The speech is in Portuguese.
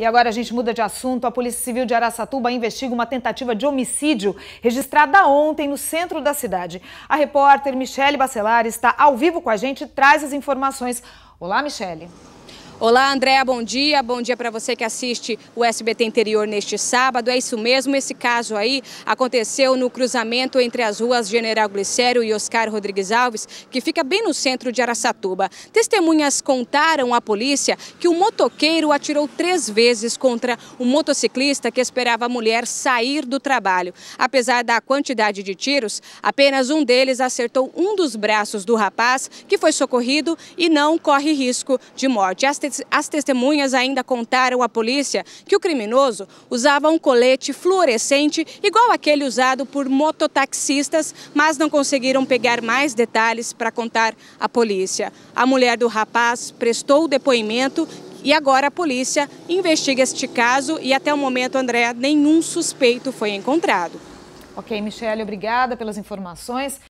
E agora a gente muda de assunto. A Polícia Civil de Araçatuba investiga uma tentativa de homicídio registrada ontem no centro da cidade. A repórter Michele Bacelar está ao vivo com a gente e traz as informações. Olá, Michele. Olá, Andréa, bom dia. Bom dia para você que assiste o SBT Interior neste sábado. É isso mesmo, esse caso aí aconteceu no cruzamento entre as ruas General Glicério e Oscar Rodrigues Alves, que fica bem no centro de Araçatuba. Testemunhas contaram à polícia que o motoqueiro atirou três vezes contra um motociclista que esperava a mulher sair do trabalho. Apesar da quantidade de tiros, apenas um deles acertou um dos braços do rapaz, que foi socorrido e não corre risco de morte. As as testemunhas ainda contaram à polícia que o criminoso usava um colete fluorescente igual aquele usado por mototaxistas, mas não conseguiram pegar mais detalhes para contar à polícia. A mulher do rapaz prestou o depoimento e agora a polícia investiga este caso e até o momento, André, nenhum suspeito foi encontrado. Ok, Michele, obrigada pelas informações.